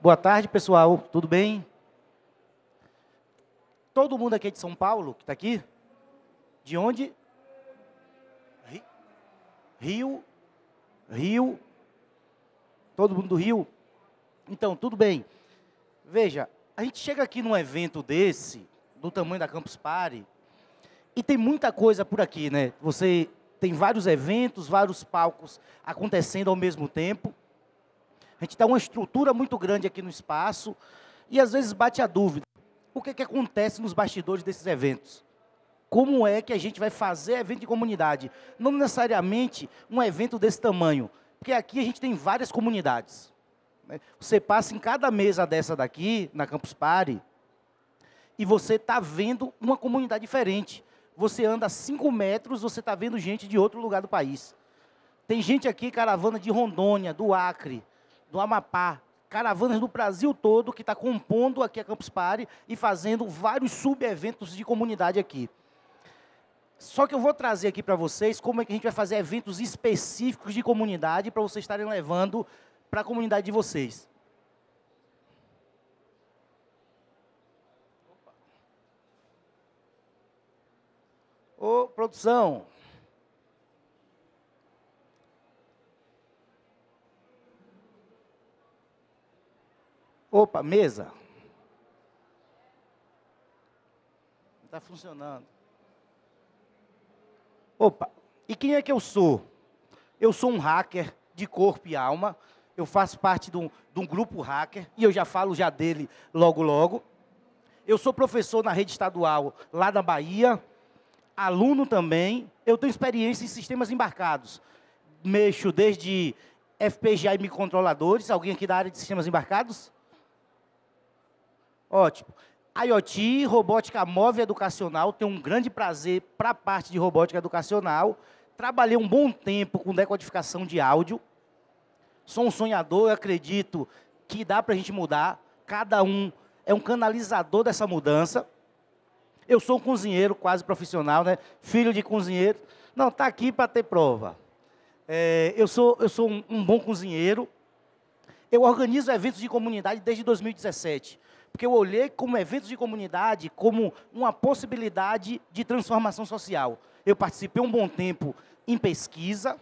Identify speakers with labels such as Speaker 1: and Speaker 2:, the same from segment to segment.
Speaker 1: Boa tarde, pessoal. Tudo bem? Todo mundo aqui é de São Paulo, que está aqui? De onde? Rio. Rio. Todo mundo do Rio? Então, tudo bem. Veja, a gente chega aqui num evento desse, do tamanho da Campus Party, e tem muita coisa por aqui, né? Você tem vários eventos, vários palcos acontecendo ao mesmo tempo. A gente dá uma estrutura muito grande aqui no espaço e às vezes bate a dúvida. O que, é que acontece nos bastidores desses eventos? Como é que a gente vai fazer evento de comunidade? Não necessariamente um evento desse tamanho, porque aqui a gente tem várias comunidades. Né? Você passa em cada mesa dessa daqui, na Campus Party, e você está vendo uma comunidade diferente. Você anda cinco metros, você está vendo gente de outro lugar do país. Tem gente aqui, caravana de Rondônia, do Acre, do Amapá, caravanas do Brasil todo que está compondo aqui a Campus Party e fazendo vários sub-eventos de comunidade aqui. Só que eu vou trazer aqui para vocês como é que a gente vai fazer eventos específicos de comunidade para vocês estarem levando para a comunidade de vocês. Ô, produção, Opa, mesa. Está funcionando. Opa, e quem é que eu sou? Eu sou um hacker de corpo e alma. Eu faço parte de um, de um grupo hacker e eu já falo já dele logo logo. Eu sou professor na rede estadual lá da Bahia, aluno também. Eu tenho experiência em sistemas embarcados. Mexo desde FPGA e microcontroladores. Alguém aqui da área de sistemas embarcados? Ótimo. IoT, robótica móvel educacional, tenho um grande prazer para a parte de robótica educacional. Trabalhei um bom tempo com decodificação de áudio. Sou um sonhador, acredito que dá para a gente mudar. Cada um é um canalizador dessa mudança. Eu sou um cozinheiro quase profissional, né? filho de cozinheiro. Não, está aqui para ter prova. É, eu sou, eu sou um, um bom cozinheiro. Eu organizo eventos de comunidade desde 2017. Porque eu olhei como eventos de comunidade como uma possibilidade de transformação social. Eu participei um bom tempo em pesquisa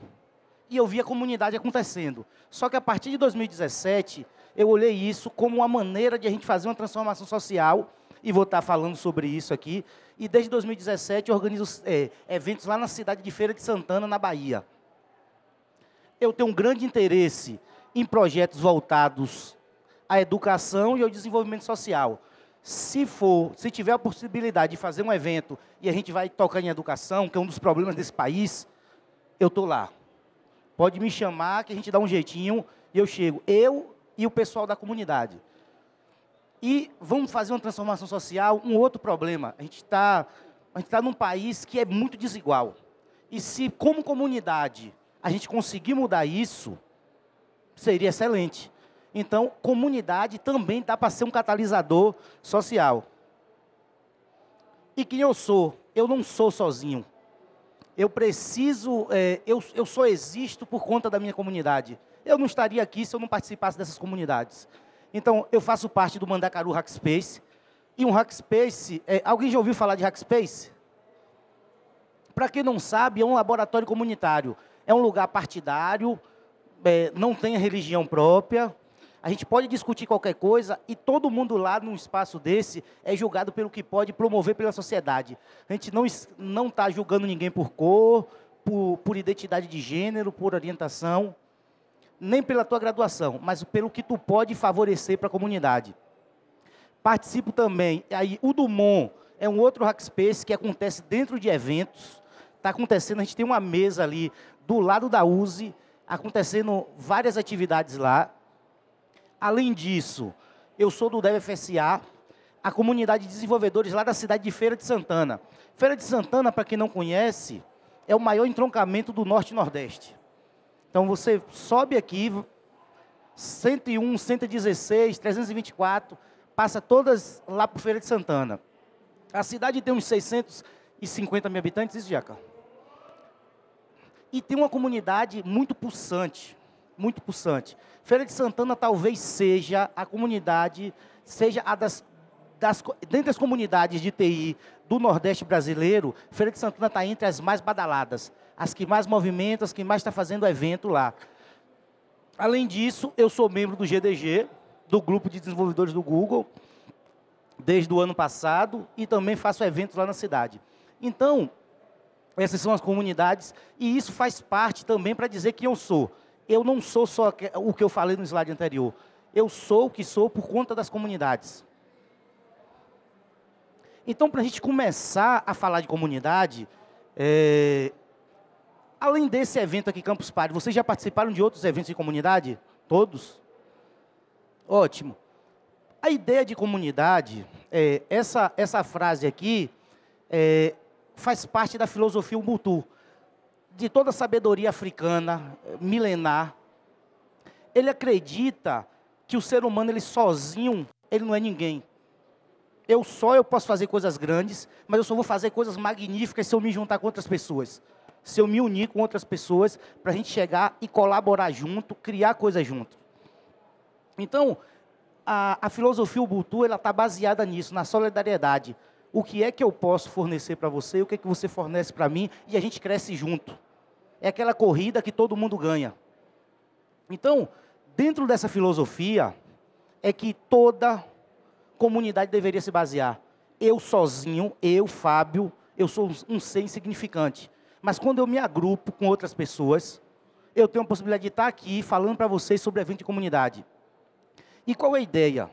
Speaker 1: e eu vi a comunidade acontecendo. Só que a partir de 2017, eu olhei isso como uma maneira de a gente fazer uma transformação social e vou estar falando sobre isso aqui. E desde 2017 organizo é, eventos lá na cidade de Feira de Santana, na Bahia. Eu tenho um grande interesse em projetos voltados a educação e ao desenvolvimento social. Se for, se tiver a possibilidade de fazer um evento e a gente vai tocar em educação, que é um dos problemas desse país, eu estou lá. Pode me chamar que a gente dá um jeitinho e eu chego. Eu e o pessoal da comunidade. E vamos fazer uma transformação social, um outro problema. A gente está tá num país que é muito desigual. E se, como comunidade, a gente conseguir mudar isso, seria excelente. Então, comunidade também dá para ser um catalisador social. E quem eu sou? Eu não sou sozinho. Eu preciso, é, eu, eu só existo por conta da minha comunidade. Eu não estaria aqui se eu não participasse dessas comunidades. Então, eu faço parte do Mandacaru Hackspace. E um Hackspace, é, alguém já ouviu falar de Hackspace? Para quem não sabe, é um laboratório comunitário. É um lugar partidário, é, não tem religião própria, a gente pode discutir qualquer coisa e todo mundo lá num espaço desse é julgado pelo que pode promover pela sociedade. A gente não está julgando ninguém por cor, por, por identidade de gênero, por orientação, nem pela tua graduação, mas pelo que tu pode favorecer para a comunidade. Participo também, aí o Dumont é um outro hackspace que acontece dentro de eventos. Está acontecendo, a gente tem uma mesa ali do lado da USE, acontecendo várias atividades lá. Além disso, eu sou do DevFSA, a comunidade de desenvolvedores lá da cidade de Feira de Santana. Feira de Santana, para quem não conhece, é o maior entroncamento do Norte e Nordeste. Então você sobe aqui, 101, 116, 324, passa todas lá para Feira de Santana. A cidade tem uns 650 mil habitantes, isso, Jaca. E tem uma comunidade muito pulsante muito pulsante. Feira de Santana talvez seja a comunidade, seja a das, das dentre as comunidades de TI do Nordeste brasileiro, Feira de Santana está entre as mais badaladas, as que mais movimentam, as que mais está fazendo evento lá. Além disso, eu sou membro do GDG, do Grupo de Desenvolvedores do Google, desde o ano passado, e também faço eventos lá na cidade. Então, essas são as comunidades, e isso faz parte também para dizer que eu sou eu não sou só o que eu falei no slide anterior. Eu sou o que sou por conta das comunidades. Então, para a gente começar a falar de comunidade, é... além desse evento aqui, Campus Party, vocês já participaram de outros eventos de comunidade? Todos? Ótimo. A ideia de comunidade, é, essa, essa frase aqui, é, faz parte da filosofia Ubuntu de toda a sabedoria africana, milenar, ele acredita que o ser humano, ele sozinho, ele não é ninguém. Eu só eu posso fazer coisas grandes, mas eu só vou fazer coisas magníficas se eu me juntar com outras pessoas. Se eu me unir com outras pessoas para a gente chegar e colaborar junto, criar coisas junto. Então, a, a filosofia Ubuntu está baseada nisso, na solidariedade. O que é que eu posso fornecer para você, o que é que você fornece para mim, e a gente cresce junto é aquela corrida que todo mundo ganha. Então, dentro dessa filosofia, é que toda comunidade deveria se basear. Eu sozinho, eu, Fábio, eu sou um ser insignificante. Mas quando eu me agrupo com outras pessoas, eu tenho a possibilidade de estar aqui falando para vocês sobre evento de comunidade. E qual é a ideia?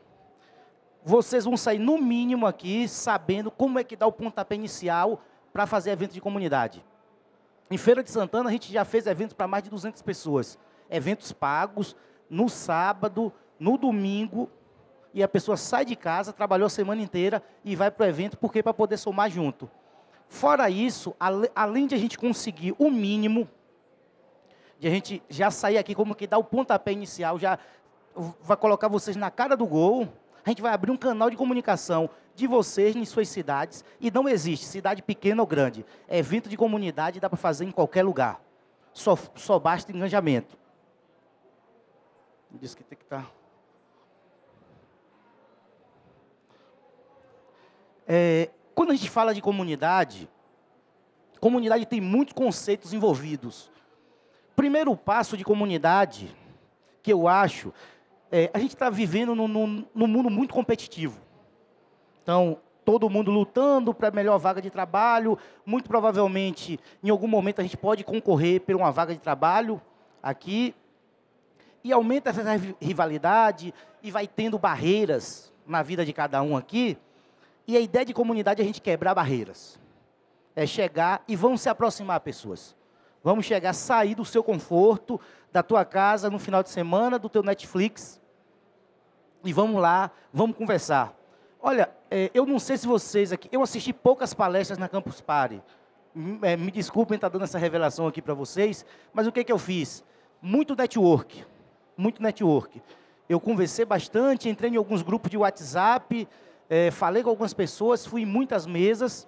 Speaker 1: Vocês vão sair, no mínimo, aqui sabendo como é que dá o pontapé inicial para fazer evento de comunidade. Em Feira de Santana, a gente já fez eventos para mais de 200 pessoas. Eventos pagos, no sábado, no domingo, e a pessoa sai de casa, trabalhou a semana inteira e vai para o evento, porque para poder somar junto. Fora isso, além de a gente conseguir o mínimo, de a gente já sair aqui como que dá o pontapé inicial, já vai colocar vocês na cara do gol, a gente vai abrir um canal de comunicação de vocês em suas cidades. E não existe cidade pequena ou grande. É evento de comunidade dá para fazer em qualquer lugar. Só, só basta engajamento. Diz que tem que estar. Tá. É, quando a gente fala de comunidade, comunidade tem muitos conceitos envolvidos. Primeiro passo de comunidade que eu acho é, a gente está vivendo num, num, num mundo muito competitivo. Então, todo mundo lutando para a melhor vaga de trabalho. Muito provavelmente, em algum momento, a gente pode concorrer por uma vaga de trabalho aqui. E aumenta essa rivalidade e vai tendo barreiras na vida de cada um aqui. E a ideia de comunidade é a gente quebrar barreiras. É chegar e vamos se aproximar pessoas. Vamos chegar, sair do seu conforto, da tua casa, no final de semana, do teu Netflix, e vamos lá, vamos conversar. Olha, é, eu não sei se vocês aqui, eu assisti poucas palestras na Campus Party. É, me desculpem estar tá dando essa revelação aqui para vocês, mas o que, é que eu fiz? Muito network, muito network. Eu conversei bastante, entrei em alguns grupos de WhatsApp, falei com algumas pessoas, fui em muitas mesas,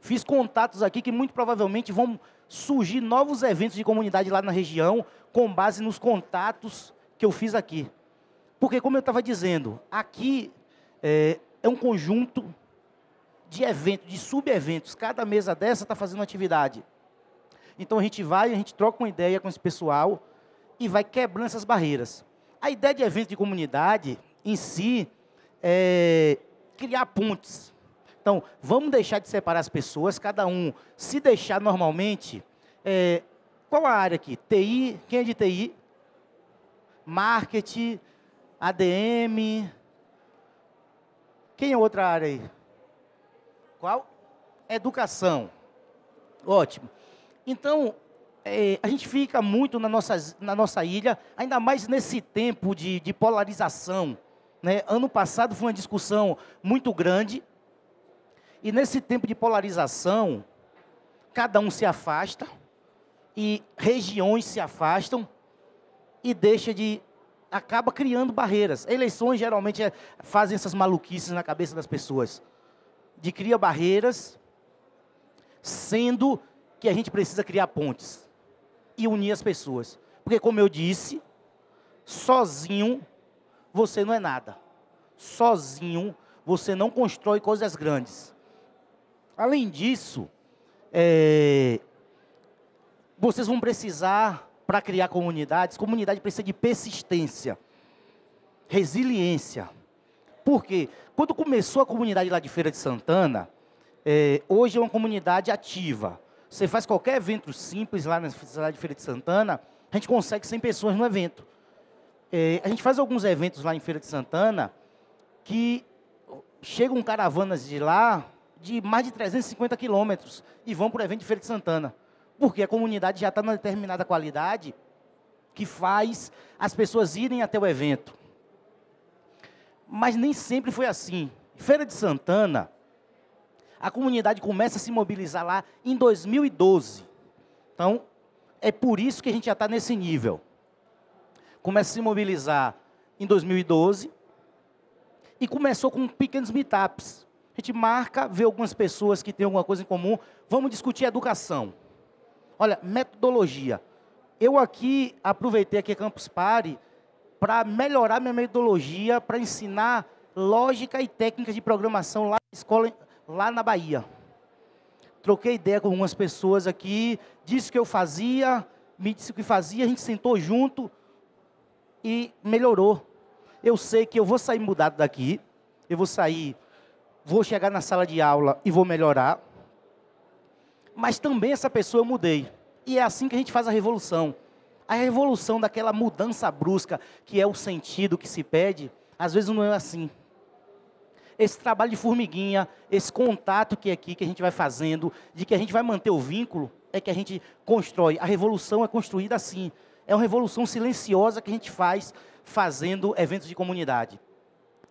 Speaker 1: fiz contatos aqui que muito provavelmente vão surgir novos eventos de comunidade lá na região, com base nos contatos que eu fiz aqui. Porque, como eu estava dizendo, aqui é, é, um conjunto de eventos, de sub-eventos Cada mesa dessa está fazendo atividade. Então a gente vai, a gente troca uma ideia com esse pessoal e vai quebrando essas barreiras. A ideia de evento de comunidade em si é criar pontes. Então, vamos deixar de separar as pessoas, cada um se deixar normalmente. É, qual a área aqui? TI, quem é de TI? Marketing, ADM. Quem é outra área aí? Qual? Educação. Ótimo. Então, é, a gente fica muito na nossa, na nossa ilha, ainda mais nesse tempo de, de polarização. Né? Ano passado foi uma discussão muito grande, e nesse tempo de polarização, cada um se afasta, e regiões se afastam, e deixa de acaba criando barreiras. Eleições geralmente é, fazem essas maluquices na cabeça das pessoas. De cria barreiras, sendo que a gente precisa criar pontes e unir as pessoas. Porque, como eu disse, sozinho você não é nada. Sozinho você não constrói coisas grandes. Além disso, é, vocês vão precisar para criar comunidades, comunidade precisa de persistência, resiliência. Por quê? Quando começou a comunidade lá de Feira de Santana, é, hoje é uma comunidade ativa. Você faz qualquer evento simples lá na cidade de Feira de Santana, a gente consegue 100 pessoas no evento. É, a gente faz alguns eventos lá em Feira de Santana que chegam caravanas de lá de mais de 350 quilômetros e vão para o evento de Feira de Santana. Porque a comunidade já está numa determinada qualidade que faz as pessoas irem até o evento. Mas nem sempre foi assim. Feira de Santana, a comunidade começa a se mobilizar lá em 2012. Então, é por isso que a gente já está nesse nível. Começa a se mobilizar em 2012 e começou com pequenos meetups. A gente marca, vê algumas pessoas que têm alguma coisa em comum, vamos discutir educação. Olha, metodologia. Eu aqui aproveitei aqui a Campus Party para melhorar minha metodologia, para ensinar lógica e técnicas de programação lá na escola, lá na Bahia. Troquei ideia com algumas pessoas aqui, disse o que eu fazia, me disse o que fazia, a gente sentou junto e melhorou. Eu sei que eu vou sair mudado daqui, eu vou sair, vou chegar na sala de aula e vou melhorar mas também essa pessoa eu mudei. E é assim que a gente faz a revolução. A revolução daquela mudança brusca, que é o sentido que se pede, às vezes não é assim. Esse trabalho de formiguinha, esse contato que é aqui que a gente vai fazendo, de que a gente vai manter o vínculo, é que a gente constrói. A revolução é construída assim. É uma revolução silenciosa que a gente faz fazendo eventos de comunidade.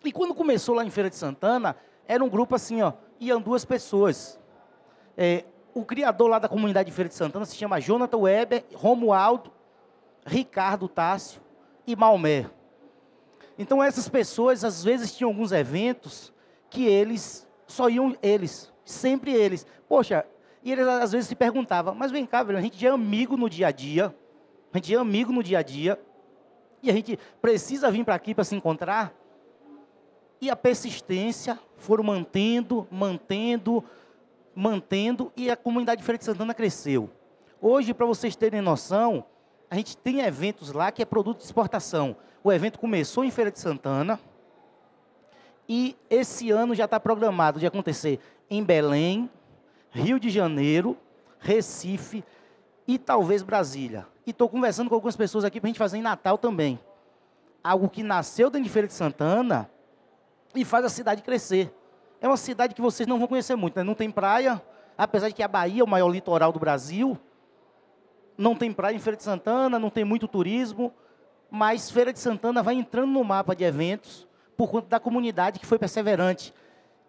Speaker 1: E quando começou lá em Feira de Santana, era um grupo assim, ó, iam duas pessoas. É, o criador lá da comunidade de Feira de Santana se chama Jonathan Weber, Romualdo, Ricardo Tássio e Maomé. Então essas pessoas às vezes tinham alguns eventos que eles só iam eles, sempre eles. Poxa, e eles às vezes se perguntavam, mas vem cá, velho, a gente é amigo no dia a dia, a gente é amigo no dia a dia, e a gente precisa vir para aqui para se encontrar. E a persistência foram mantendo, mantendo, mantendo e a comunidade Feira de Santana cresceu. Hoje, para vocês terem noção, a gente tem eventos lá que é produto de exportação. O evento começou em Feira de Santana e esse ano já está programado de acontecer em Belém, Rio de Janeiro, Recife e talvez Brasília. E estou conversando com algumas pessoas aqui para a gente fazer em Natal também. Algo que nasceu dentro de Feira de Santana e faz a cidade crescer. É uma cidade que vocês não vão conhecer muito, né? não tem praia, apesar de que a Bahia é o maior litoral do Brasil. Não tem praia em Feira de Santana, não tem muito turismo, mas Feira de Santana vai entrando no mapa de eventos por conta da comunidade que foi perseverante,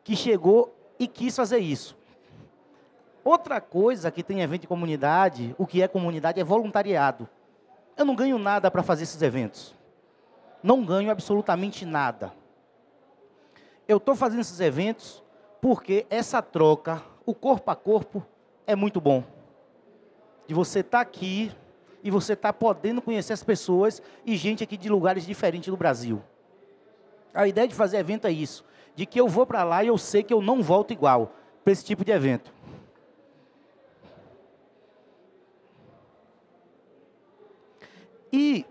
Speaker 1: que chegou e quis fazer isso. Outra coisa que tem evento de comunidade, o que é comunidade é voluntariado. Eu não ganho nada para fazer esses eventos. Não ganho absolutamente nada. Eu estou fazendo esses eventos porque essa troca, o corpo a corpo, é muito bom. De você estar tá aqui e você estar tá podendo conhecer as pessoas e gente aqui de lugares diferentes do Brasil. A ideia de fazer evento é isso, de que eu vou para lá e eu sei que eu não volto igual para esse tipo de evento. E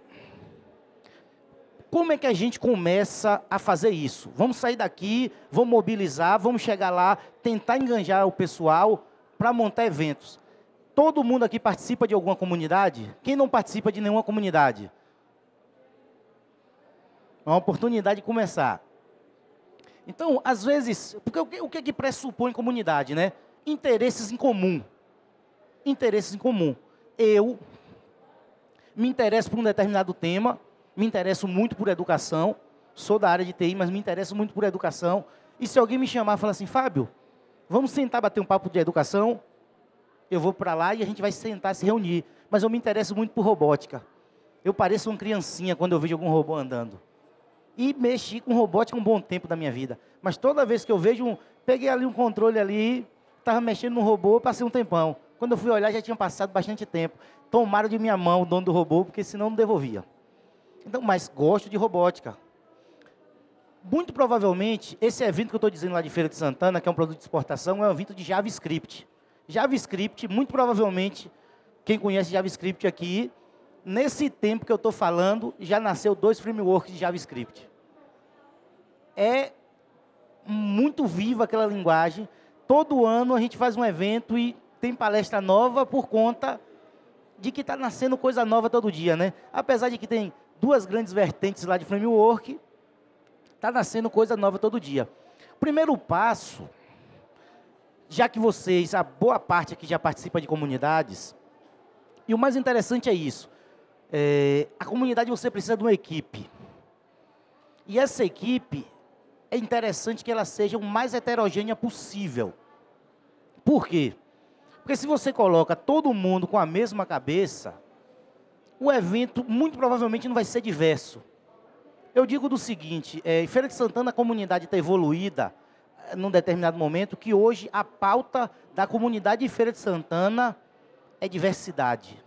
Speaker 1: como é que a gente começa a fazer isso? Vamos sair daqui, vamos mobilizar, vamos chegar lá, tentar enganjar o pessoal para montar eventos. Todo mundo aqui participa de alguma comunidade? Quem não participa de nenhuma comunidade? É uma oportunidade de começar. Então, às vezes, porque o que, o que é que pressupõe comunidade, né? Interesses em comum. Interesses em comum. Eu me interesso por um determinado tema, me interesso muito por educação, sou da área de TI, mas me interesso muito por educação. E se alguém me chamar e falar assim, Fábio, vamos sentar bater um papo de educação? Eu vou para lá e a gente vai sentar se reunir. Mas eu me interesso muito por robótica. Eu pareço uma criancinha quando eu vejo algum robô andando. E mexi com robótica um bom tempo da minha vida. Mas toda vez que eu vejo um. Peguei ali um controle ali, estava mexendo no robô, passei um tempão. Quando eu fui olhar, já tinha passado bastante tempo. Tomaram de minha mão o dono do robô, porque senão não devolvia. Então, mas gosto de robótica. Muito provavelmente, esse evento que eu estou dizendo lá de Feira de Santana, que é um produto de exportação, é um evento de JavaScript. JavaScript, muito provavelmente, quem conhece JavaScript aqui, nesse tempo que eu estou falando, já nasceu dois frameworks de JavaScript. É muito viva aquela linguagem. Todo ano a gente faz um evento e tem palestra nova por conta de que está nascendo coisa nova todo dia, né? Apesar de que tem duas grandes vertentes lá de framework. Está nascendo coisa nova todo dia. Primeiro passo, já que vocês, a boa parte aqui já participa de comunidades, e o mais interessante é isso. É, a comunidade você precisa de uma equipe. E essa equipe é interessante que ela seja o mais heterogênea possível. Por quê? Porque se você coloca todo mundo com a mesma cabeça, o evento muito provavelmente não vai ser diverso. Eu digo do seguinte, é, em Feira de Santana a comunidade está evoluída é, num determinado momento, que hoje a pauta da comunidade de Feira de Santana é diversidade.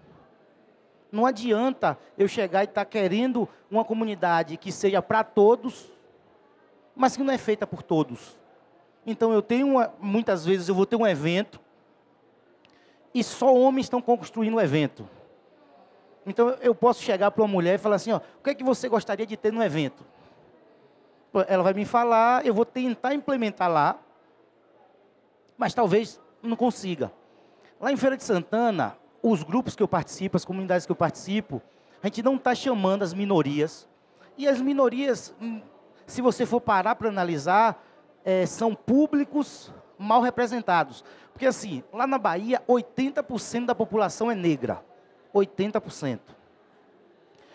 Speaker 1: Não adianta eu chegar e estar tá querendo uma comunidade que seja para todos, mas que não é feita por todos. Então eu tenho uma, muitas vezes eu vou ter um evento e só homens estão construindo o evento. Então eu posso chegar para uma mulher e falar assim, ó, o que é que você gostaria de ter no evento? Ela vai me falar, eu vou tentar implementar lá, mas talvez não consiga. Lá em Feira de Santana, os grupos que eu participo, as comunidades que eu participo, a gente não está chamando as minorias. E as minorias, hum, se você for parar para analisar, é, são públicos mal representados. Porque assim, lá na Bahia, 80% da população é negra. 80%.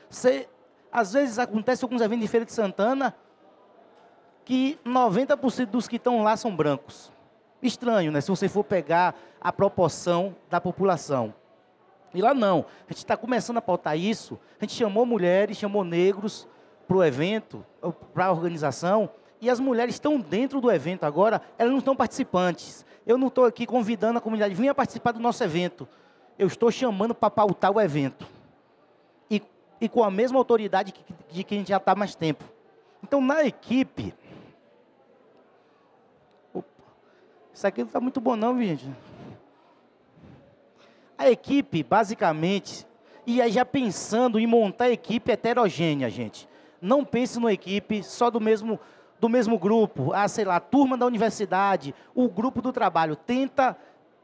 Speaker 1: Você, às vezes acontece alguns eventos de Feira de Santana que 90% dos que estão lá são brancos. Estranho, né? Se você for pegar a proporção da população. E lá não. A gente está começando a pautar isso. A gente chamou mulheres, chamou negros para o evento, para a organização. E as mulheres estão dentro do evento agora, elas não estão participantes. Eu não estou aqui convidando a comunidade, venha participar do nosso evento eu estou chamando para pautar o evento. E, e com a mesma autoridade que, de quem já está mais tempo. Então, na equipe. Opa, isso aqui não está muito bom, não, gente. A equipe, basicamente, e aí já pensando em montar equipe heterogênea, gente. Não pense numa equipe só do mesmo, do mesmo grupo, ah, sei lá, turma da universidade, o grupo do trabalho. Tenta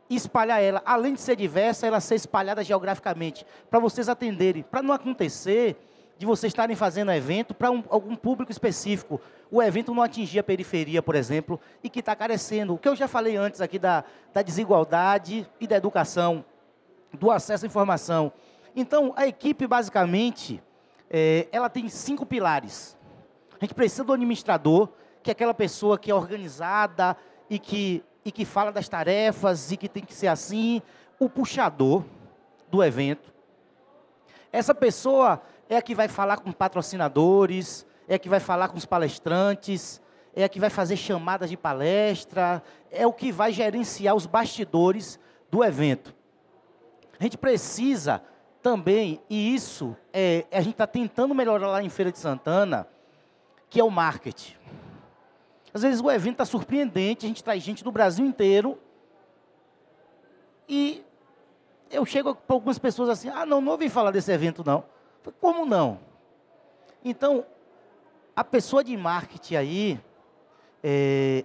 Speaker 1: e espalhar ela. Além de ser diversa, ela ser espalhada geograficamente, para vocês atenderem, para não acontecer de vocês estarem fazendo evento para um, algum público específico. O evento não atingir a periferia, por exemplo, e que está carecendo. O que eu já falei antes aqui da, da desigualdade e da educação, do acesso à informação. Então, a equipe, basicamente, é, ela tem cinco pilares. A gente precisa do administrador, que é aquela pessoa que é organizada e que e que fala das tarefas e que tem que ser assim, o puxador do evento. Essa pessoa é a que vai falar com patrocinadores, é a que vai falar com os palestrantes, é a que vai fazer chamadas de palestra, é o que vai gerenciar os bastidores do evento. A gente precisa também, e isso é, a gente está tentando melhorar lá em Feira de Santana, que é o marketing. Às vezes o evento está surpreendente, a gente traz gente do Brasil inteiro. E eu chego para algumas pessoas assim: ah, não, não ouvi falar desse evento, não. Falei, Como não? Então, a pessoa de marketing aí é,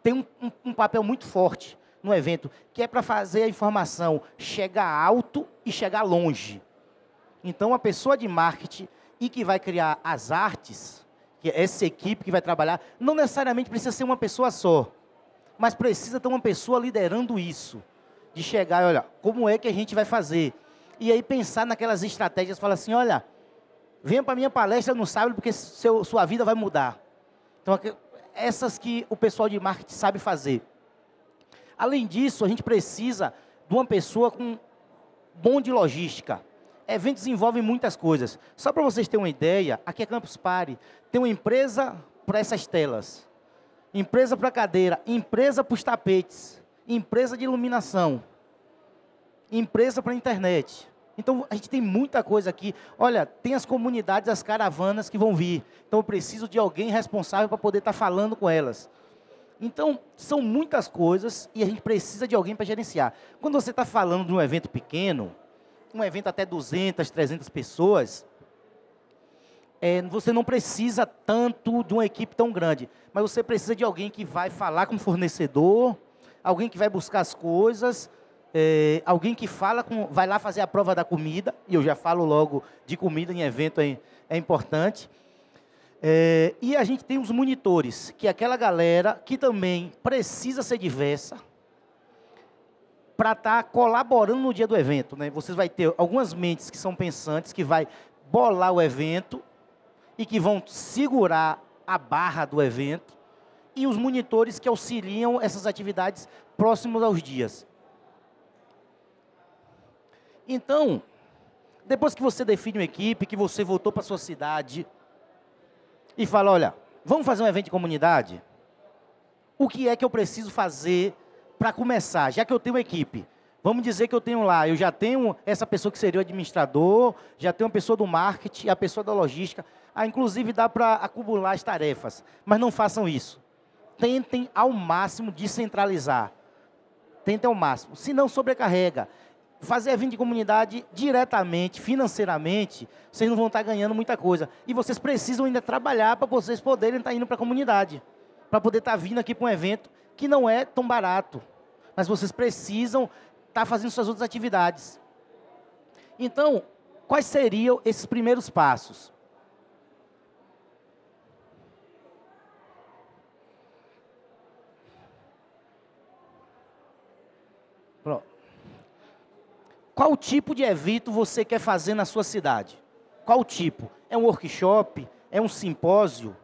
Speaker 1: tem um, um, um papel muito forte no evento, que é para fazer a informação chegar alto e chegar longe. Então, a pessoa de marketing e que vai criar as artes que essa equipe que vai trabalhar, não necessariamente precisa ser uma pessoa só, mas precisa ter uma pessoa liderando isso, de chegar e olha, como é que a gente vai fazer? E aí pensar naquelas estratégias, falar assim, olha, venha para minha palestra no sábado porque seu, sua vida vai mudar. Então, essas que o pessoal de marketing sabe fazer. Além disso, a gente precisa de uma pessoa com bom de logística. Eventos envolvem muitas coisas. Só para vocês terem uma ideia, aqui é Campus Party. Tem uma empresa para essas telas, empresa para cadeira, empresa para os tapetes, empresa de iluminação, empresa para internet. Então, a gente tem muita coisa aqui. Olha, tem as comunidades, as caravanas que vão vir. Então, eu preciso de alguém responsável para poder estar tá falando com elas. Então, são muitas coisas e a gente precisa de alguém para gerenciar. Quando você está falando de um evento pequeno, um evento até 200, 300 pessoas, é, você não precisa tanto de uma equipe tão grande, mas você precisa de alguém que vai falar com o fornecedor, alguém que vai buscar as coisas, é, alguém que fala com, vai lá fazer a prova da comida, e eu já falo logo de comida em evento é, é importante. É, e a gente tem os monitores, que é aquela galera que também precisa ser diversa, para estar tá colaborando no dia do evento. Né? Vocês vão ter algumas mentes que são pensantes, que vai bolar o evento e que vão segurar a barra do evento e os monitores que auxiliam essas atividades próximos aos dias. Então, depois que você define uma equipe, que você voltou para sua cidade e fala, olha, vamos fazer um evento de comunidade? O que é que eu preciso fazer para começar, já que eu tenho equipe, vamos dizer que eu tenho lá, eu já tenho essa pessoa que seria o administrador, já tenho a pessoa do marketing, a pessoa da logística, ah, inclusive dá para acumular as tarefas, mas não façam isso. Tentem ao máximo descentralizar. Tentem ao máximo, se não sobrecarrega. Fazer evento de comunidade diretamente, financeiramente, vocês não vão estar ganhando muita coisa. E vocês precisam ainda trabalhar para vocês poderem estar indo para a comunidade. Para poder estar vindo aqui para um evento que não é tão barato, mas vocês precisam estar tá fazendo suas outras atividades. Então, quais seriam esses primeiros passos? Pronto. Qual tipo de evento você quer fazer na sua cidade? Qual tipo? É um workshop? É um simpósio?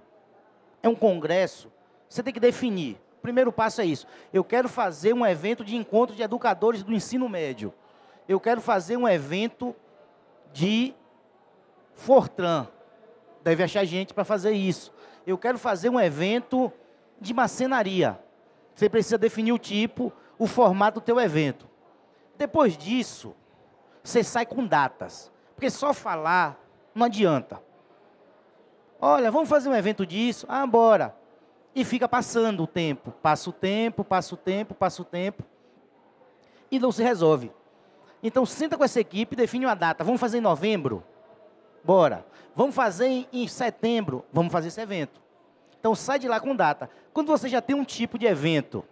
Speaker 1: É um congresso? Você tem que definir primeiro passo é isso. Eu quero fazer um evento de encontro de educadores do ensino médio. Eu quero fazer um evento de Fortran. Deve achar gente para fazer isso. Eu quero fazer um evento de macenaria. Você precisa definir o tipo, o formato do teu evento. Depois disso, você sai com datas. Porque só falar não adianta. Olha, vamos fazer um evento disso? Ah, bora. E fica passando o tempo, passa o tempo, passa o tempo, passa o tempo, e não se resolve. Então senta com essa equipe, define uma data. Vamos fazer em novembro? Bora. Vamos fazer em setembro? Vamos fazer esse evento. Então sai de lá com data. Quando você já tem um tipo de evento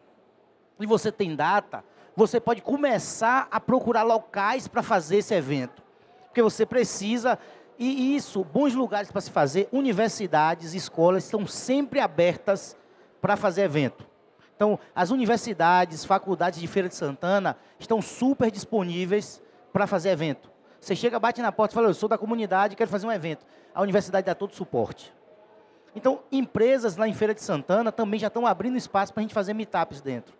Speaker 1: e você tem data, você pode começar a procurar locais para fazer esse evento. Porque você precisa e isso, bons lugares para se fazer, universidades, escolas estão sempre abertas para fazer evento. Então, as universidades, faculdades de Feira de Santana estão super disponíveis para fazer evento. Você chega, bate na porta e fala: Eu sou da comunidade, quero fazer um evento. A universidade dá todo o suporte. Então, empresas lá em Feira de Santana também já estão abrindo espaço para a gente fazer meetups dentro.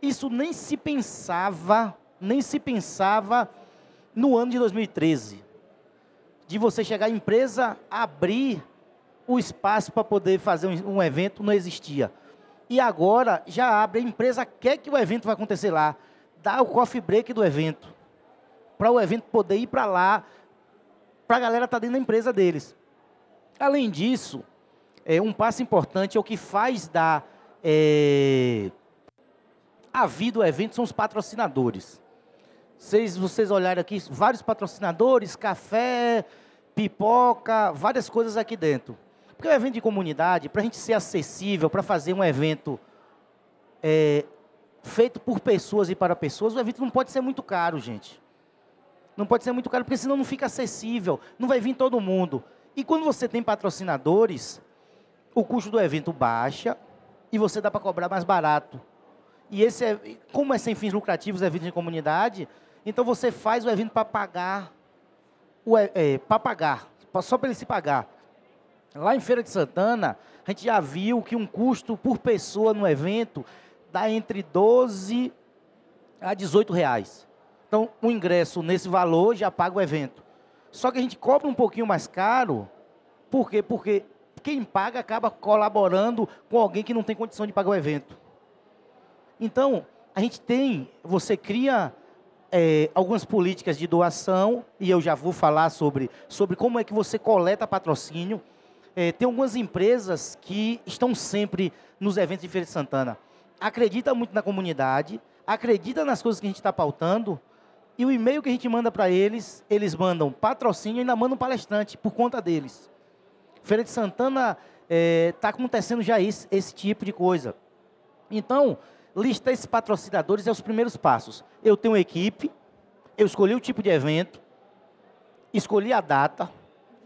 Speaker 1: Isso nem se pensava, nem se pensava no ano de 2013 de você chegar à empresa, abrir o espaço para poder fazer um evento, não existia. E agora já abre, a empresa quer que o evento vai acontecer lá, dá o coffee break do evento, para o evento poder ir para lá, para a galera estar tá dentro da empresa deles. Além disso, é, um passo importante é o que faz dar é, a vida do evento são os patrocinadores. Vocês, vocês olharem aqui, vários patrocinadores, café, pipoca, várias coisas aqui dentro. Porque o é evento de comunidade, para a gente ser acessível, para fazer um evento é, feito por pessoas e para pessoas, o evento não pode ser muito caro, gente. Não pode ser muito caro, porque senão não fica acessível, não vai vir todo mundo. E quando você tem patrocinadores, o custo do evento baixa e você dá para cobrar mais barato. E esse é, como é sem fins lucrativos, eventos de comunidade, então você faz o evento para pagar, é, para pagar, só para ele se pagar. Lá em Feira de Santana, a gente já viu que um custo por pessoa no evento dá entre 12 a 18 reais. Então, o ingresso nesse valor já paga o evento. Só que a gente cobra um pouquinho mais caro, por quê? Porque quem paga acaba colaborando com alguém que não tem condição de pagar o evento. Então, a gente tem, você cria é, algumas políticas de doação, e eu já vou falar sobre, sobre como é que você coleta patrocínio. É, tem algumas empresas que estão sempre nos eventos de Feira de Santana. Acredita muito na comunidade, acredita nas coisas que a gente está pautando, e o e-mail que a gente manda para eles, eles mandam patrocínio e ainda mandam palestrante por conta deles. Feira de Santana está é, tá acontecendo já esse, esse tipo de coisa. Então, listar esses patrocinadores é os primeiros passos. Eu tenho uma equipe, eu escolhi o tipo de evento, escolhi a data,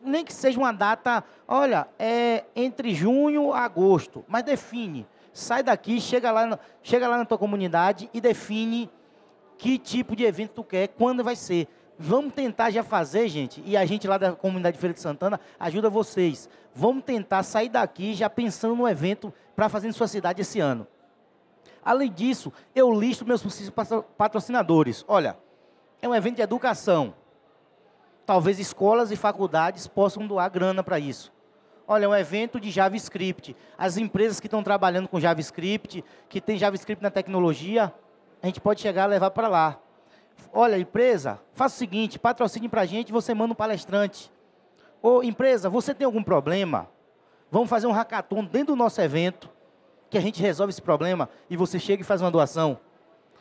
Speaker 1: nem que seja uma data, olha, é entre junho a agosto, mas define. Sai daqui, chega lá, chega lá na tua comunidade e define que tipo de evento tu quer, quando vai ser. Vamos tentar já fazer, gente, e a gente lá da comunidade Feira de Santana ajuda vocês. Vamos tentar sair daqui já pensando no evento para fazer em sua cidade esse ano. Além disso, eu listo meus possíveis patrocinadores. Olha, é um evento de educação. Talvez escolas e faculdades possam doar grana para isso. Olha, é um evento de JavaScript. As empresas que estão trabalhando com JavaScript, que tem JavaScript na tecnologia, a gente pode chegar e levar para lá. Olha, empresa, faça o seguinte, patrocine para a gente, e você manda um palestrante. Ou, empresa, você tem algum problema? Vamos fazer um hackathon dentro do nosso evento que a gente resolve esse problema e você chega e faz uma doação.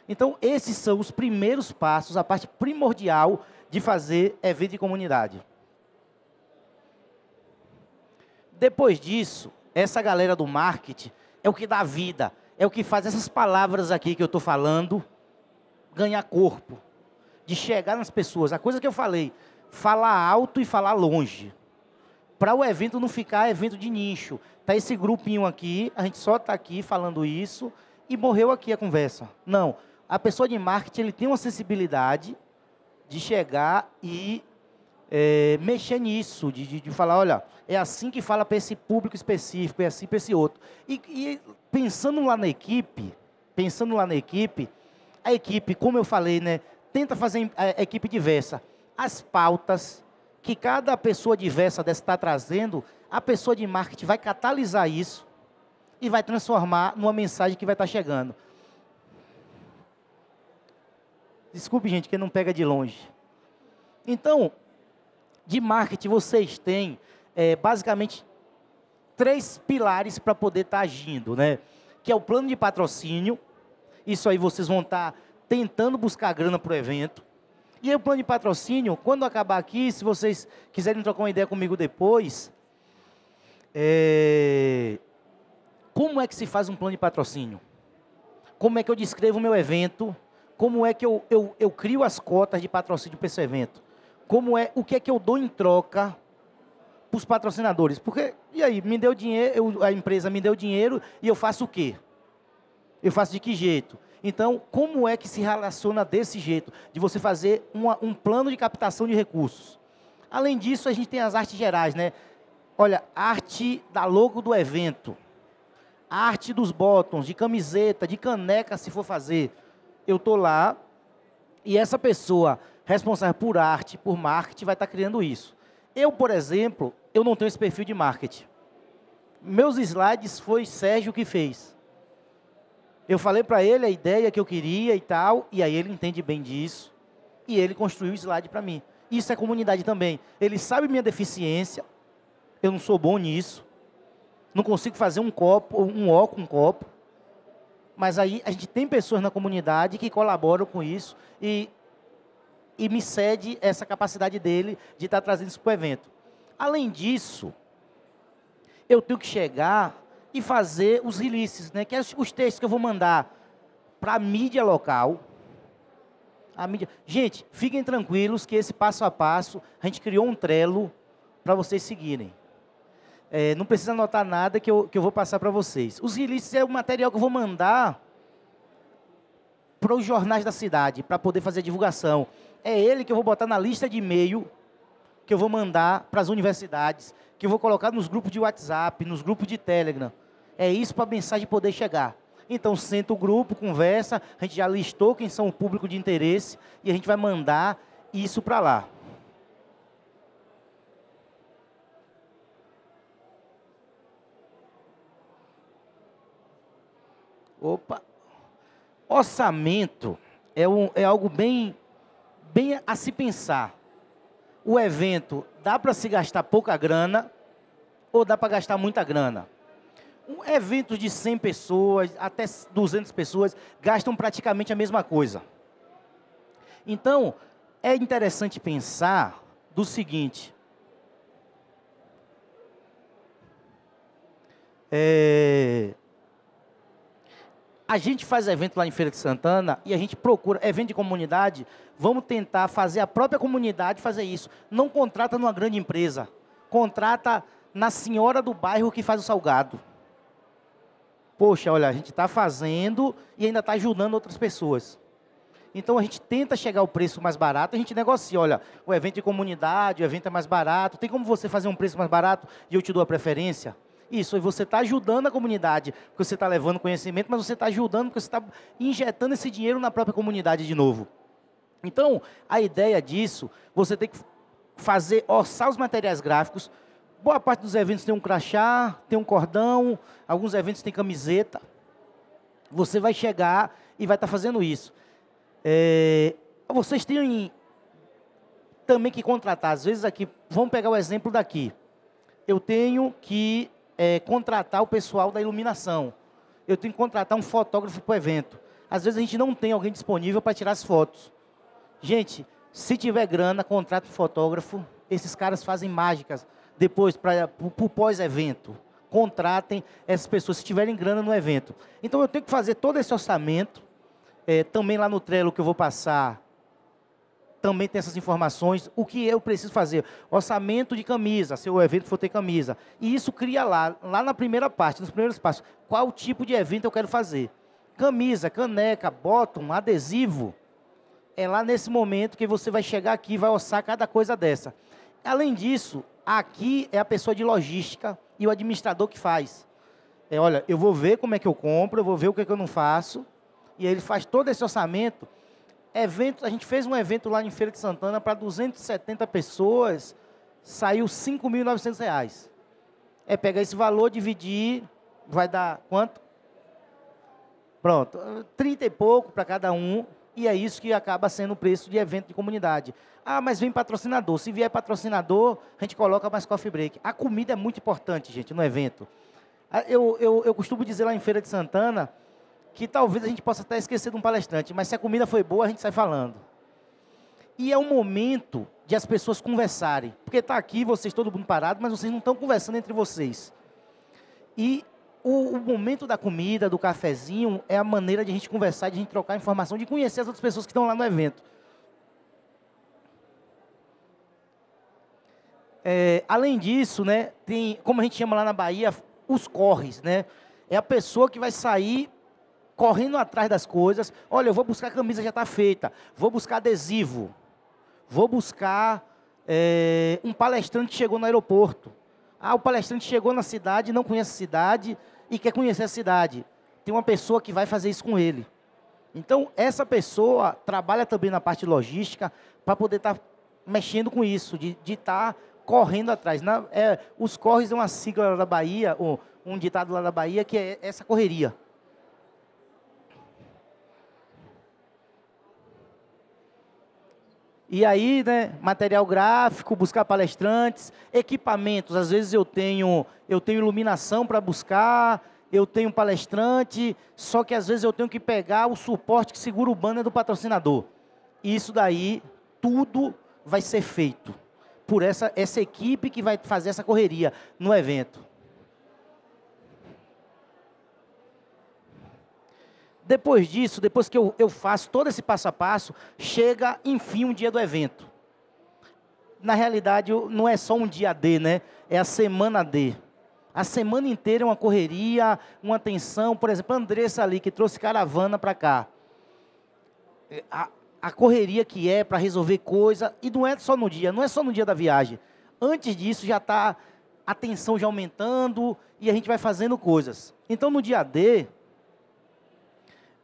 Speaker 1: Então, esses são os primeiros passos, a parte primordial de fazer evento de comunidade. Depois disso, essa galera do marketing é o que dá vida, é o que faz essas palavras aqui que eu estou falando ganhar corpo, de chegar nas pessoas. A coisa que eu falei, falar alto e falar longe para o evento não ficar evento de nicho. Tá esse grupinho aqui, a gente só está aqui falando isso e morreu aqui a conversa. Não. A pessoa de marketing ele tem uma sensibilidade de chegar e é, mexer nisso, de, de, de, falar, olha, é assim que fala para esse público específico, é assim para esse outro. E, e, pensando lá na equipe, pensando lá na equipe, a equipe, como eu falei, né, tenta fazer a equipe diversa. As pautas, que cada pessoa diversa dessa está trazendo, a pessoa de marketing vai catalisar isso e vai transformar numa mensagem que vai estar tá chegando. Desculpe, gente, que não pega de longe. Então, de marketing vocês têm é, basicamente três pilares para poder estar tá agindo, né? Que é o plano de patrocínio. Isso aí vocês vão estar tá tentando buscar grana para o evento. E o plano de patrocínio, quando acabar aqui, se vocês quiserem trocar uma ideia comigo depois, é... como é que se faz um plano de patrocínio? Como é que eu descrevo o meu evento? Como é que eu, eu, eu crio as cotas de patrocínio para esse evento? Como é, o que é que eu dou em troca para os patrocinadores? Porque, e aí, me deu dinheiro, eu, a empresa me deu dinheiro e eu faço o quê? Eu faço de que jeito? Então, como é que se relaciona desse jeito? De você fazer uma, um plano de captação de recursos. Além disso, a gente tem as artes gerais, né? Olha, arte da logo do evento, arte dos botões, de camiseta, de caneca, se for fazer. Eu tô lá e essa pessoa responsável por arte, por marketing, vai estar tá criando isso. Eu, por exemplo, eu não tenho esse perfil de marketing. Meus slides foi Sérgio que fez. Eu falei para ele a ideia que eu queria e tal, e aí ele entende bem disso. E ele construiu o slide para mim. Isso é comunidade também. Ele sabe minha deficiência, eu não sou bom nisso. Não consigo fazer um copo, um ó com um copo. Mas aí a gente tem pessoas na comunidade que colaboram com isso e, e me cede essa capacidade dele de estar tá trazendo isso para o evento. Além disso, eu tenho que chegar e fazer os releases, né? Que é os textos que eu vou mandar para a mídia local. A mídia... Gente, fiquem tranquilos que esse passo a passo, a gente criou um trelo para vocês seguirem. É, não precisa anotar nada que eu, que eu vou passar para vocês. Os releases é o material que eu vou mandar para os jornais da cidade, para poder fazer a divulgação. É ele que eu vou botar na lista de e-mail que eu vou mandar para as universidades, que eu vou colocar nos grupos de WhatsApp, nos grupos de Telegram. É isso para a mensagem poder chegar. Então, senta o grupo, conversa, a gente já listou quem são o público de interesse e a gente vai mandar isso para lá. Opa. Orçamento é, um, é algo bem, bem a se pensar. O evento dá para se gastar pouca grana ou dá para gastar muita grana. Um evento de 100 pessoas, até 200 pessoas, gastam praticamente a mesma coisa. Então, é interessante pensar do seguinte. É, a gente faz evento lá em Feira de Santana e a gente procura, evento de comunidade, vamos tentar fazer a própria comunidade fazer isso. Não contrata numa grande empresa, contrata na senhora do bairro que faz o salgado. Poxa, olha, a gente está fazendo e ainda está ajudando outras pessoas. Então a gente tenta chegar ao preço mais barato, a gente negocia, olha, o evento de comunidade, o evento é mais barato, tem como você fazer um preço mais barato e eu te dou a preferência? Isso, e você está ajudando a comunidade, porque você está levando conhecimento, mas você está ajudando, porque você está injetando esse dinheiro na própria comunidade de novo. Então, a ideia disso, você tem que fazer, orçar os materiais gráficos. Boa parte dos eventos tem um crachá, tem um cordão, alguns eventos tem camiseta. Você vai chegar e vai estar tá fazendo isso. É, vocês têm também que contratar. Às vezes aqui, vamos pegar o exemplo daqui. Eu tenho que é, contratar o pessoal da iluminação. Eu tenho que contratar um fotógrafo para o evento. Às vezes a gente não tem alguém disponível para tirar as fotos. Gente, se tiver grana, contrata um fotógrafo. Esses caras fazem mágicas depois para o pós-evento. Contratem essas pessoas se tiverem grana no evento. Então eu tenho que fazer todo esse orçamento. É, também lá no Trello que eu vou passar também tem essas informações, o que eu preciso fazer, orçamento de camisa, se o evento for ter camisa. E isso cria lá, lá na primeira parte, nos primeiros passos, qual tipo de evento eu quero fazer. Camisa, caneca, bottom, adesivo. É lá nesse momento que você vai chegar aqui e vai orçar cada coisa dessa. Além disso, aqui é a pessoa de logística e o administrador que faz. É, olha, eu vou ver como é que eu compro, eu vou ver o que, é que eu não faço, e ele faz todo esse orçamento Evento, a gente fez um evento lá em Feira de Santana para 270 pessoas, saiu R$ 5.900. É pegar esse valor, dividir, vai dar quanto? Pronto, 30 e pouco para cada um, e é isso que acaba sendo o preço de evento de comunidade. Ah, mas vem patrocinador. Se vier patrocinador, a gente coloca mais coffee break. A comida é muito importante, gente, no evento. Ah, eu, eu, eu costumo dizer lá em Feira de Santana que talvez a gente possa até esquecer de um palestrante, mas se a comida foi boa, a gente sai falando. E é um momento de as pessoas conversarem. Porque está aqui vocês, todo mundo parado, mas vocês não estão conversando entre vocês. E o, o, momento da comida, do cafezinho, é a maneira de a gente conversar, de a gente trocar informação, de conhecer as outras pessoas que estão lá no evento. É, além disso, né, tem, como a gente chama lá na Bahia, os corres, né? É a pessoa que vai sair correndo atrás das coisas. Olha, eu vou buscar a camisa, já está feita. Vou buscar adesivo. Vou buscar é, um palestrante que chegou no aeroporto. Ah, o palestrante chegou na cidade, não conhece a cidade e quer conhecer a cidade. Tem uma pessoa que vai fazer isso com ele. Então, essa pessoa trabalha também na parte logística para poder estar tá mexendo com isso, de estar tá correndo atrás. Na, é, os corres é uma sigla da Bahia, um ditado lá da Bahia, que é essa correria. E aí, né, material gráfico, buscar palestrantes, equipamentos. Às vezes eu tenho, eu tenho iluminação para buscar, eu tenho palestrante, só que às vezes eu tenho que pegar o suporte que segura o banner do patrocinador. E isso daí, tudo vai ser feito por essa, essa equipe que vai fazer essa correria no evento. Depois disso, depois que eu, eu faço todo esse passo a passo, chega, enfim, um dia do evento. Na realidade, não é só um dia D, né? É a semana D. A semana inteira é uma correria, uma tensão. Por exemplo, a Andressa ali, que trouxe caravana para cá. A, a correria que é para resolver coisa, e não é só no dia, não é só no dia da viagem. Antes disso já está a tensão já aumentando e a gente vai fazendo coisas. Então no dia D,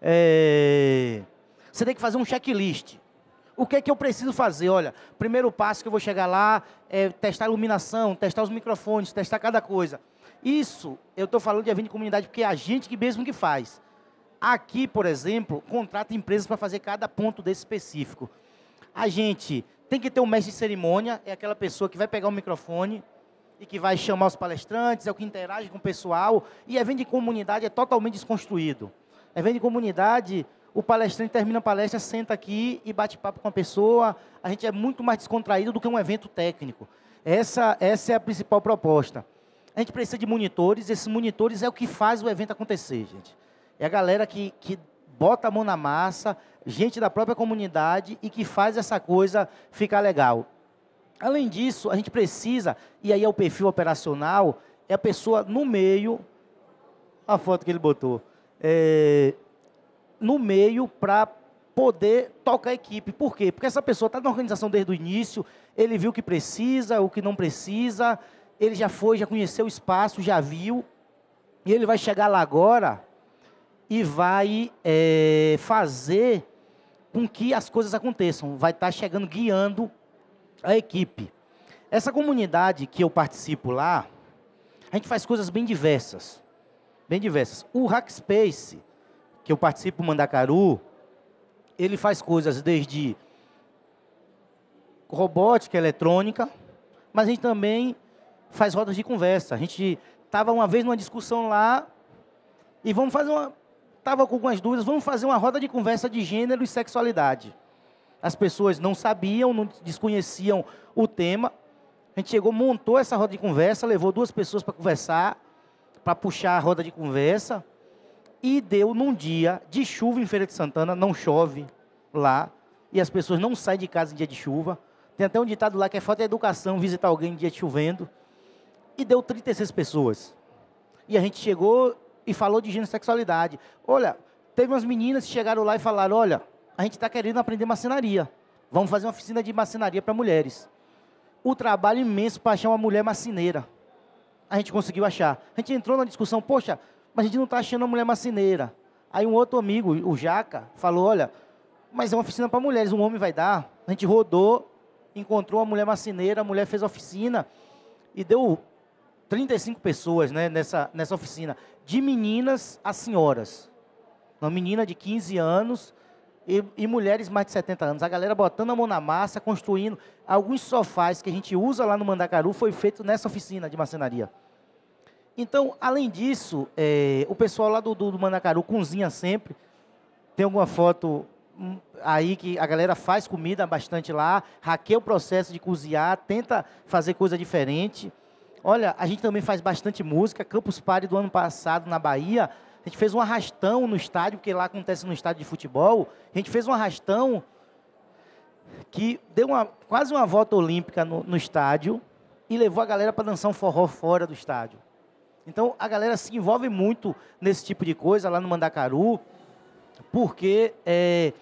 Speaker 1: é... Você tem que fazer um checklist. O que é que eu preciso fazer? Olha, primeiro passo que eu vou chegar lá é testar a iluminação, testar os microfones, testar cada coisa. Isso eu estou falando de evento de comunidade porque é a gente que mesmo que faz. Aqui, por exemplo, contrata empresas para fazer cada ponto desse específico. A gente tem que ter um mestre de cerimônia, é aquela pessoa que vai pegar o microfone e que vai chamar os palestrantes, é o que interage com o pessoal, e evento de comunidade é totalmente desconstruído. Evento é, de comunidade, o palestrante termina a palestra, senta aqui e bate papo com a pessoa. A gente é muito mais descontraído do que um evento técnico. Essa, essa é a principal proposta. A gente precisa de monitores, esses monitores é o que faz o evento acontecer, gente. É a galera que, que bota a mão na massa, gente da própria comunidade e que faz essa coisa ficar legal. Além disso, a gente precisa, e aí é o perfil operacional, é a pessoa no meio, a foto que ele botou, é, no meio para poder tocar a equipe. Por quê? Porque essa pessoa está na organização desde o início, ele viu o que precisa, o que não precisa, ele já foi, já conheceu o espaço, já viu, e ele vai chegar lá agora e vai é, fazer com que as coisas aconteçam, vai estar tá chegando, guiando a equipe. Essa comunidade que eu participo lá, a gente faz coisas bem diversas bem diversas. O Hackspace, que eu participo do Mandacaru, ele faz coisas desde robótica, eletrônica, mas a gente também faz rodas de conversa. A gente estava uma vez numa discussão lá e vamos fazer uma. Estava com algumas dúvidas, vamos fazer uma roda de conversa de gênero e sexualidade. As pessoas não sabiam, não desconheciam o tema. A gente chegou, montou essa roda de conversa, levou duas pessoas para conversar para puxar a roda de conversa. E deu num dia de chuva em Feira de Santana, não chove lá, e as pessoas não saem de casa em dia de chuva. Tem até um ditado lá que é falta de educação visitar alguém em dia de chovendo. E deu 36 pessoas. E a gente chegou e falou de gênero e sexualidade. Olha, teve umas meninas que chegaram lá e falaram: olha, a gente está querendo aprender macinaria Vamos fazer uma oficina de macinaria para mulheres. O trabalho imenso para achar uma mulher macineira a gente conseguiu achar. A gente entrou na discussão, poxa, mas a gente não está achando a mulher macineira. Aí um outro amigo, o Jaca, falou, olha, mas é uma oficina para mulheres, um homem vai dar. A gente rodou, encontrou a mulher macineira, a mulher fez a oficina e deu 35 pessoas né, nessa, nessa oficina, de meninas a senhoras. Uma menina de 15 anos, e, e, mulheres mais de 70 anos. A galera botando a mão na massa, construindo. Alguns sofás que a gente usa lá no Mandacaru foi feito nessa oficina de marcenaria. Então, além disso, é, o pessoal lá do, do, do Mandacaru cozinha sempre. Tem alguma foto hum, aí que a galera faz comida bastante lá, hackeia o processo de cozinhar, tenta fazer coisa diferente. Olha, a gente também faz bastante música. Campus Party do ano passado na Bahia, a gente fez um arrastão no estádio, porque lá acontece no estádio de futebol. A gente fez um arrastão que deu uma, quase uma volta olímpica no, no estádio e levou a galera para dançar um forró fora do estádio. Então a galera se envolve muito nesse tipo de coisa lá no Mandacaru, porque é,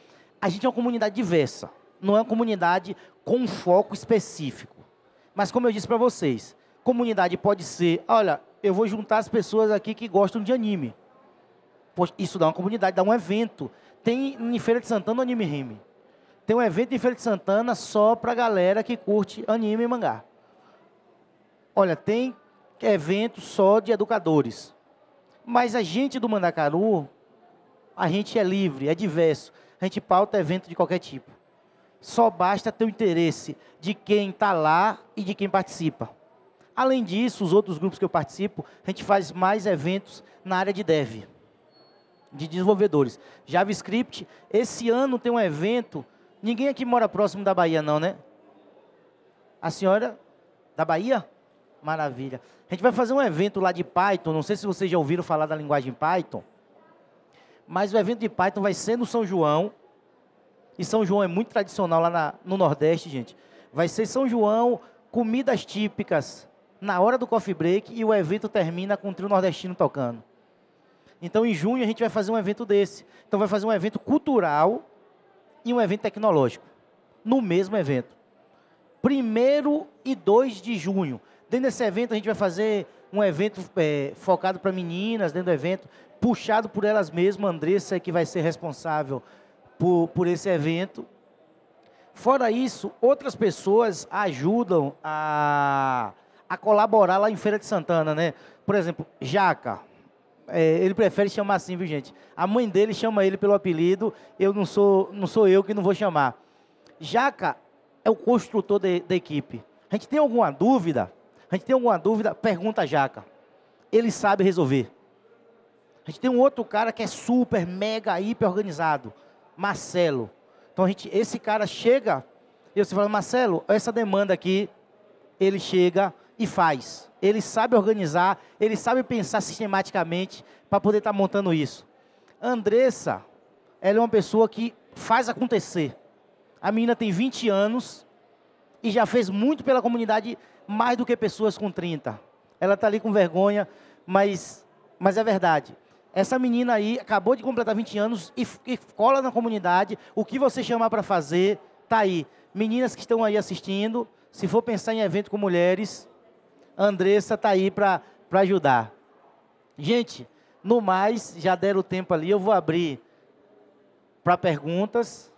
Speaker 1: a gente é uma comunidade diversa, não é uma comunidade com um foco específico. Mas como eu disse para vocês, comunidade pode ser, olha, eu vou juntar as pessoas aqui que gostam de anime isso dá uma comunidade, dá um evento. Tem em Feira de Santana o anime rime. Tem um evento em Feira de Santana só para galera que curte anime e mangá. Olha, tem evento só de educadores. Mas a gente do Mandacaru, a gente é livre, é diverso. A gente pauta evento de qualquer tipo. Só basta ter o interesse de quem está lá e de quem participa. Além disso, os outros grupos que eu participo, a gente faz mais eventos na área de dev de desenvolvedores. JavaScript, esse ano tem um evento. Ninguém aqui mora próximo da Bahia, não, né? A senhora da Bahia? Maravilha. A gente vai fazer um evento lá de Python. Não sei se vocês já ouviram falar da linguagem Python. Mas o evento de Python vai ser no São João. E São João é muito tradicional lá na, no Nordeste, gente. Vai ser São João, comidas típicas na hora do coffee break e o evento termina com o trio nordestino tocando. Então, em junho, a gente vai fazer um evento desse. Então, vai fazer um evento cultural e um evento tecnológico, no mesmo evento. 1 e 2 de junho. Dentro desse evento, a gente vai fazer um evento é, focado para meninas, dentro do evento, puxado por elas mesmas. A Andressa, que vai ser responsável por, por esse evento. Fora isso, outras pessoas ajudam a, a colaborar lá em Feira de Santana, né? Por exemplo, Jaca, é, ele prefere chamar assim, viu, gente? A mãe dele chama ele pelo apelido, eu não sou, não sou eu que não vou chamar. Jaca é o construtor de, da equipe. A gente tem alguma dúvida? A gente tem alguma dúvida? Pergunta a Jaca. Ele sabe resolver. A gente tem um outro cara que é super, mega, hiper organizado. Marcelo. Então a gente, esse cara chega e você fala, Marcelo, essa demanda aqui, ele chega e faz ele sabe organizar, ele sabe pensar sistematicamente para poder estar tá montando isso. Andressa, ela é uma pessoa que faz acontecer. A menina tem 20 anos e já fez muito pela comunidade, mais do que pessoas com 30. Ela está ali com vergonha, mas, mas é verdade. Essa menina aí acabou de completar 20 anos e, e cola na comunidade. O que você chamar para fazer, tá aí. Meninas que estão aí assistindo, se for pensar em evento com mulheres, Andressa está aí para ajudar. Gente, no mais, já deram o tempo ali, eu vou abrir para perguntas.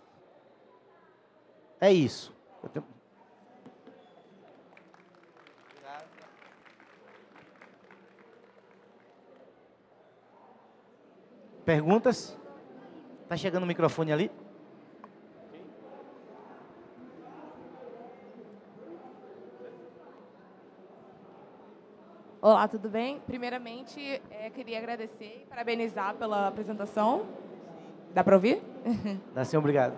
Speaker 1: É isso. Perguntas? Tá chegando o microfone ali?
Speaker 2: Olá, tudo bem? Primeiramente, é, queria agradecer e parabenizar pela apresentação.
Speaker 1: Dá para ouvir? Dá sim, obrigado.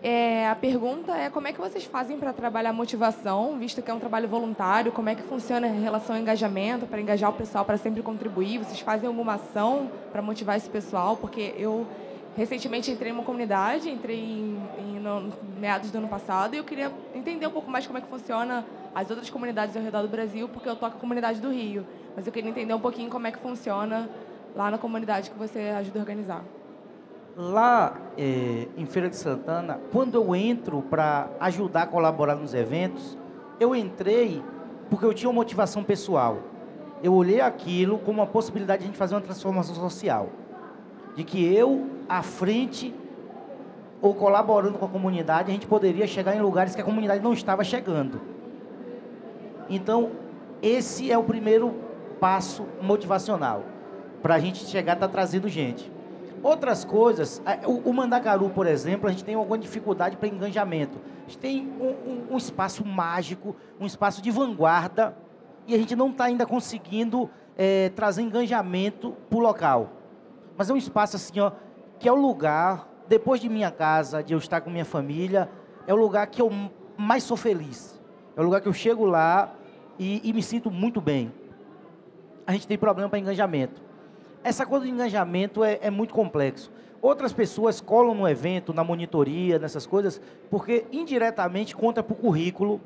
Speaker 2: É, a pergunta é como é que vocês fazem para trabalhar a motivação, visto que é um trabalho voluntário, como é que funciona em relação ao engajamento, para engajar o pessoal para sempre contribuir? Vocês fazem alguma ação para motivar esse pessoal? Porque eu recentemente entrei em uma comunidade, entrei em, em no, meados do ano passado, e eu queria entender um pouco mais como é que funciona as outras comunidades ao redor do Brasil, porque eu toco a comunidade do Rio. Mas eu queria entender um pouquinho como é que funciona lá na comunidade que você ajuda a organizar.
Speaker 1: Lá é, em Feira de Santana, quando eu entro para ajudar a colaborar nos eventos, eu entrei porque eu tinha uma motivação pessoal. Eu olhei aquilo como uma possibilidade de a gente fazer uma transformação social. De que eu à frente ou colaborando com a comunidade, a gente poderia chegar em lugares que a comunidade não estava chegando. Então, esse é o primeiro passo motivacional para a gente chegar a estar tá trazendo gente. Outras coisas, é, o, o Mandacaru, por exemplo, a gente tem alguma dificuldade para engajamento. A gente tem um, um, um espaço mágico, um espaço de vanguarda, e a gente não está ainda conseguindo é, trazer engajamento para o local. Mas é um espaço assim, ó, que é o lugar, depois de minha casa, de eu estar com minha família, é o lugar que eu mais sou feliz. É o lugar que eu chego lá e, e me sinto muito bem. A gente tem problema para engajamento. Essa coisa de engajamento é, é muito complexo. Outras pessoas colam no evento, na monitoria, nessas coisas, porque indiretamente conta para o currículo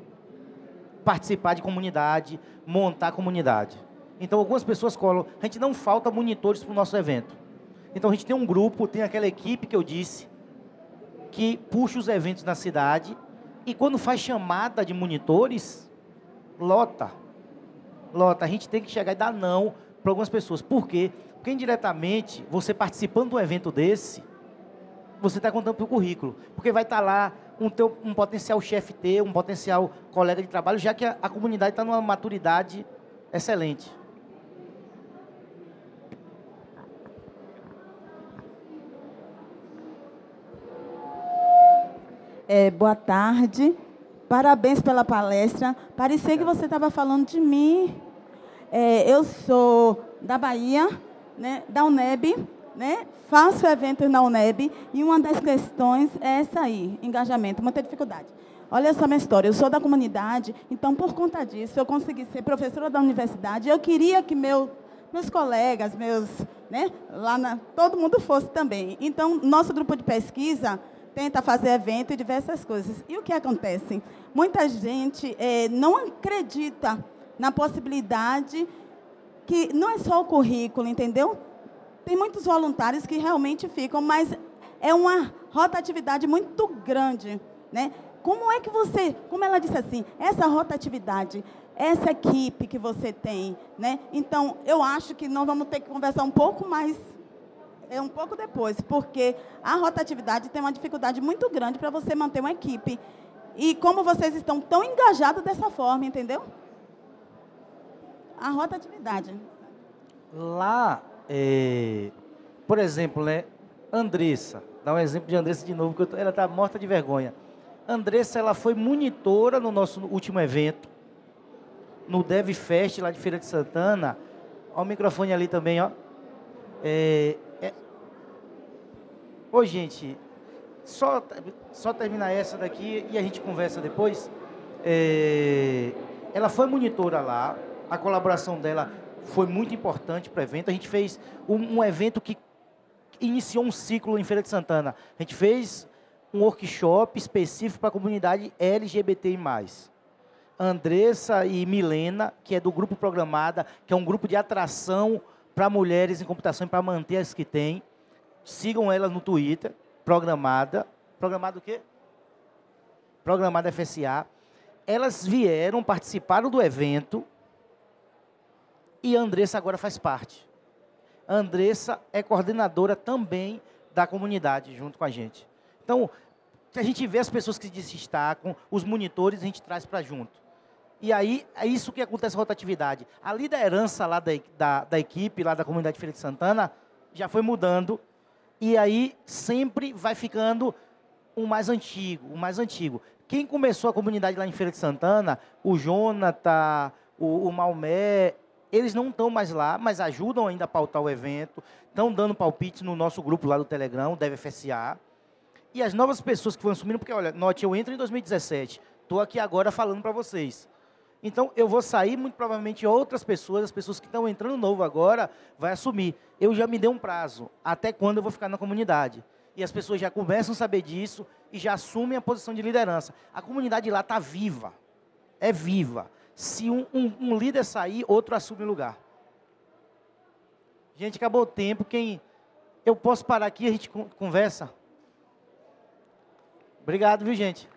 Speaker 1: participar de comunidade, montar comunidade. Então, algumas pessoas colam. A gente não falta monitores para o nosso evento. Então a gente tem um grupo, tem aquela equipe que eu disse, que puxa os eventos na cidade e quando faz chamada de monitores, lota. Lota. A gente tem que chegar e dar não para algumas pessoas. Por quê? Porque indiretamente, você participando de um evento desse, você está contando para o currículo. Porque vai estar tá lá um, teu, um potencial chefe teu, um potencial colega de trabalho, já que a, a comunidade está numa maturidade excelente.
Speaker 2: É, boa tarde. Parabéns pela palestra. Parecia que você estava falando de mim. É, eu sou da Bahia, né, da UNEB, né, faço eventos na UNEB e uma das questões é essa aí, engajamento, muita dificuldade. Olha só minha história, eu sou da comunidade, então por conta disso eu consegui ser professora da universidade. Eu queria que meu, meus colegas, meus, né, lá na, todo mundo fosse também. Então nosso grupo de pesquisa tenta fazer evento e diversas coisas. E o que acontece? Muita gente é, não acredita na possibilidade que não é só o currículo, entendeu? Tem muitos voluntários que realmente ficam, mas é uma rotatividade muito grande, né? Como é que você, como ela disse assim, essa rotatividade, essa equipe que você tem, né? Então, eu acho que nós vamos ter que conversar um pouco mais é um pouco depois, porque a rotatividade tem uma dificuldade muito grande para você manter uma equipe. E como vocês estão tão engajados dessa forma, entendeu? A rotatividade.
Speaker 1: Lá, é, por exemplo, né, Andressa, dá um exemplo de Andressa de novo, que ela está morta de vergonha. Andressa, ela foi monitora no nosso último evento, no DevFest, lá de Feira de Santana. Olha o microfone ali também, ó. É, Ô, gente, só, só terminar essa daqui e a gente conversa depois. É, ela foi monitora lá, a colaboração dela foi muito importante para o evento. A gente fez um, um, evento que iniciou um ciclo em Feira de Santana. A gente fez um workshop específico para a comunidade LGBT+. Andressa e Milena, que é do Grupo Programada, que é um grupo de atração para mulheres em computação e para manter as que têm. Sigam ela no Twitter, programada. Programada o quê? Programada FSA. Elas vieram, participaram do evento e a Andressa agora faz parte. A Andressa é coordenadora também da comunidade junto com a gente. Então, a gente vê as pessoas que se destacam, os monitores a gente traz para junto. E aí é isso que acontece com a rotatividade. A liderança lá da, da, da, equipe, lá da comunidade Feira de Santana, já foi mudando e aí sempre vai ficando o mais antigo, o mais antigo. Quem começou a comunidade lá em Feira de Santana, o Jonathan, o, o Maomé, eles não estão mais lá, mas ajudam ainda a pautar o evento, estão dando palpite no nosso grupo lá do Telegram, deve FSA. E as novas pessoas que vão assumindo, porque olha, note, eu entro em 2017, estou aqui agora falando para vocês. Então eu vou sair, muito provavelmente outras pessoas, as pessoas que estão entrando novo agora, vai assumir. Eu já me dei um prazo, até quando eu vou ficar na comunidade. E as pessoas já começam a saber disso e já assumem a posição de liderança. A comunidade lá está viva, é viva. Se um, um, um líder sair, outro assume o lugar. Gente, acabou o tempo. Quem eu posso parar aqui e a gente conversa? Obrigado, viu, gente?